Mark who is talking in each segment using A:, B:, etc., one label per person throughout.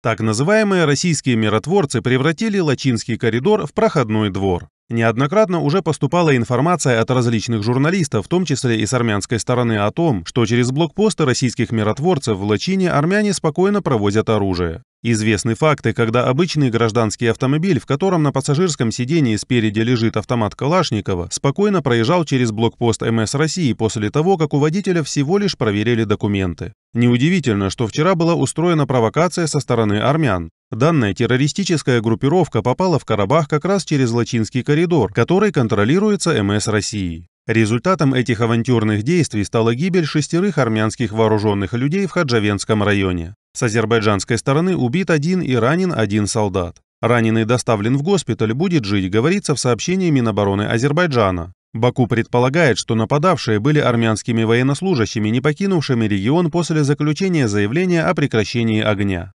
A: Так называемые российские миротворцы превратили Лачинский коридор в проходной двор. Неоднократно уже поступала информация от различных журналистов, в том числе и с армянской стороны, о том, что через блокпосты российских миротворцев в Лачине армяне спокойно проводят оружие. Известны факты, когда обычный гражданский автомобиль, в котором на пассажирском сидении спереди лежит автомат Калашникова, спокойно проезжал через блокпост МС России после того, как у водителя всего лишь проверили документы. Неудивительно, что вчера была устроена провокация со стороны армян. Данная террористическая группировка попала в Карабах как раз через Лачинский коридор, который контролируется МС России. Результатом этих авантюрных действий стала гибель шестерых армянских вооруженных людей в Хаджавенском районе. С азербайджанской стороны убит один и ранен один солдат. Раненый доставлен в госпиталь, будет жить, говорится в сообщении Минобороны Азербайджана. Баку предполагает, что нападавшие были армянскими военнослужащими, не покинувшими регион после заключения заявления о прекращении огня.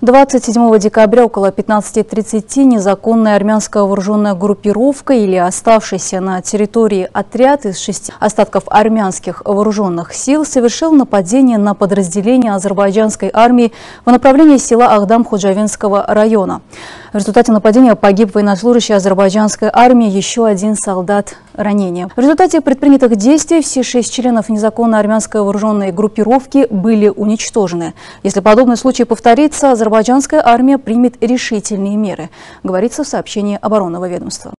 B: 27 декабря около 15.30 незаконная армянская вооруженная группировка или оставшийся на территории отряд из шести остатков армянских вооруженных сил совершил нападение на подразделение азербайджанской армии в направлении села Ахдам-Худжавинского района. В результате нападения погиб военнослужащий азербайджанской армии, еще один солдат ранения. В результате предпринятых действий все шесть членов незаконной армянской вооруженной группировки были уничтожены. Если подобный случай повторится, азербайджанская армия примет решительные меры, говорится в сообщении оборонного ведомства.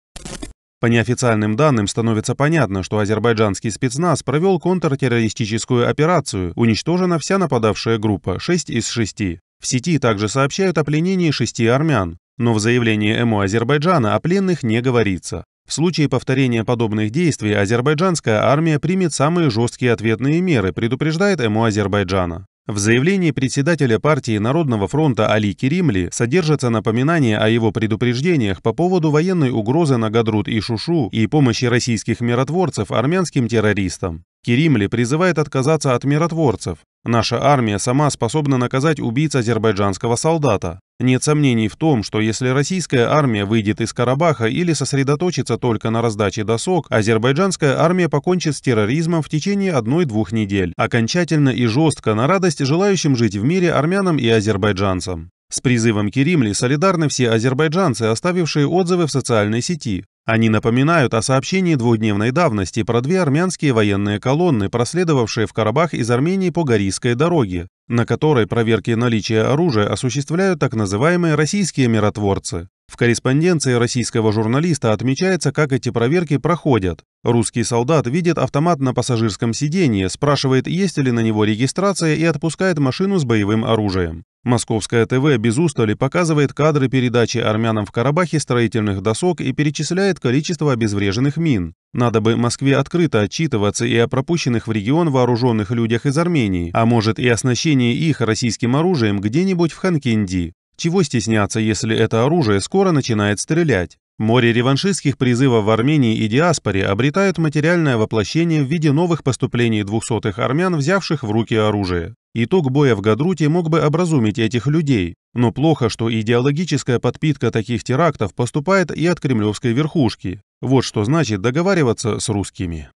A: По неофициальным данным становится понятно, что азербайджанский спецназ провел контртеррористическую операцию, уничтожена вся нападавшая группа, 6 из 6. В сети также сообщают о пленении шести армян, но в заявлении МО Азербайджана о пленных не говорится. В случае повторения подобных действий азербайджанская армия примет самые жесткие ответные меры, предупреждает ему Азербайджана. В заявлении председателя партии Народного фронта Али Керимли содержится напоминание о его предупреждениях по поводу военной угрозы на Гадрут и Шушу и помощи российских миротворцев армянским террористам. Керимли призывает отказаться от миротворцев. Наша армия сама способна наказать убийц азербайджанского солдата. Нет сомнений в том, что если российская армия выйдет из Карабаха или сосредоточится только на раздаче досок, азербайджанская армия покончит с терроризмом в течение одной-двух недель, окончательно и жестко на радость желающим жить в мире армянам и азербайджанцам. С призывом Керимли солидарны все азербайджанцы, оставившие отзывы в социальной сети. Они напоминают о сообщении двухдневной давности про две армянские военные колонны, проследовавшие в Карабах из Армении по Горийской дороге, на которой проверки наличия оружия осуществляют так называемые российские миротворцы. В корреспонденции российского журналиста отмечается, как эти проверки проходят. Русский солдат видит автомат на пассажирском сиденье, спрашивает, есть ли на него регистрация и отпускает машину с боевым оружием. Московское ТВ без устали показывает кадры передачи армянам в Карабахе строительных досок и перечисляет количество обезвреженных мин. Надо бы Москве открыто отчитываться и о пропущенных в регион вооруженных людях из Армении, а может и оснащении их российским оружием где-нибудь в Ханкенди. Чего стесняться, если это оружие скоро начинает стрелять? Море реваншистских призывов в Армении и диаспоре обретает материальное воплощение в виде новых поступлений двухсотых армян, взявших в руки оружие. Итог боя в Гадруте мог бы образумить этих людей, но плохо, что идеологическая подпитка таких терактов поступает
B: и от кремлевской верхушки. Вот что значит договариваться с русскими.